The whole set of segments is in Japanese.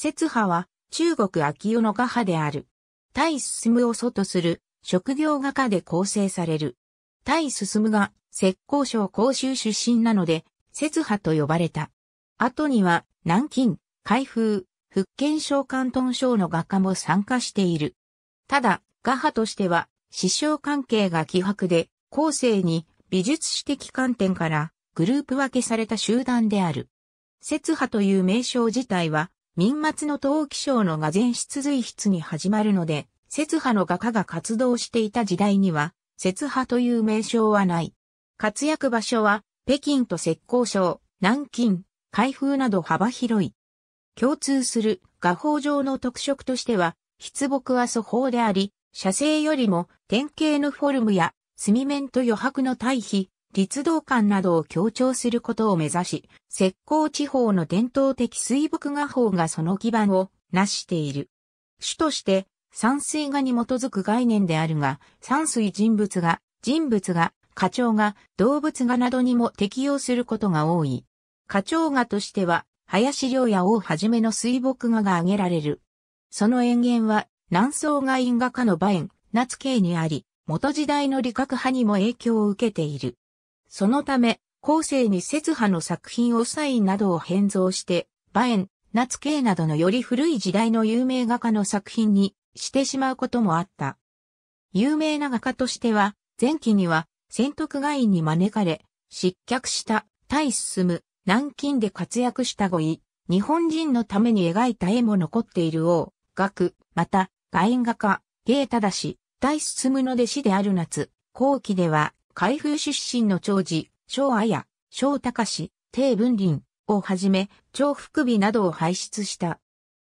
節派は中国秋代の画派である。対進むを祖とする職業画家で構成される。対進むが石膏省公州出身なので、節派と呼ばれた。後には南京、開封、福建省関東省の画家も参加している。ただ、画派としては、師匠関係が希薄で、後世に美術史的観点からグループ分けされた集団である。節派という名称自体は、民末の陶器商の画前室随筆に始まるので、節派の画家が活動していた時代には、節派という名称はない。活躍場所は、北京と浙江省、南京、開封など幅広い。共通する画法上の特色としては、筆墨は素法であり、写生よりも典型のフォルムや、墨面と余白の対比、立道館などを強調することを目指し、石膏地方の伝統的水墨画法がその基盤をなしている。主として、山水画に基づく概念であるが、山水人物画、人物画、花鳥画、動物画などにも適用することが多い。花鳥画としては、林良也をはじめの水墨画が挙げられる。その演言は、南宋画院画家の馬園、夏慶にあり、元時代の理学派にも影響を受けている。そのため、後世に節派の作品をサインなどを変造して、馬縁、夏慶などのより古い時代の有名画家の作品にしてしまうこともあった。有名な画家としては、前期には、仙徳外院に招かれ、失脚した大進、南京で活躍した語彙、日本人のために描いた絵も残っている王、学、また、外院画家、芸忠、大進の弟子である夏、後期では、海風出身の長寺、小綾、小隆、帝文林をはじめ、長福美などを輩出した。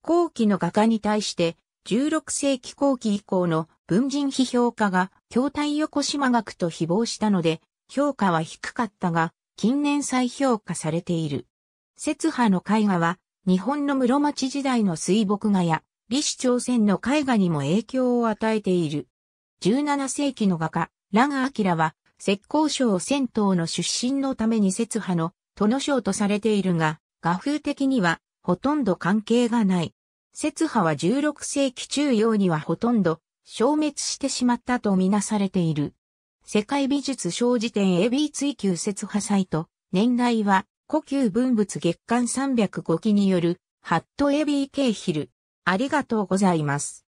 後期の画家に対して、16世紀後期以降の文人批評家が、京体横島学と誹謗したので、評価は低かったが、近年再評価されている。雪波の絵画は、日本の室町時代の水墨画や、李氏朝鮮の絵画にも影響を与えている。17世紀の画家、ラガ・アキラは、石膏省銭湯の出身のために節派の殿省とされているが、画風的にはほとんど関係がない。節派は16世紀中央にはほとんど消滅してしまったとみなされている。世界美術事辞典 AB 追求節派サイト、年代は古旧文物月間305期によるハット AB ケーヒル。ありがとうございます。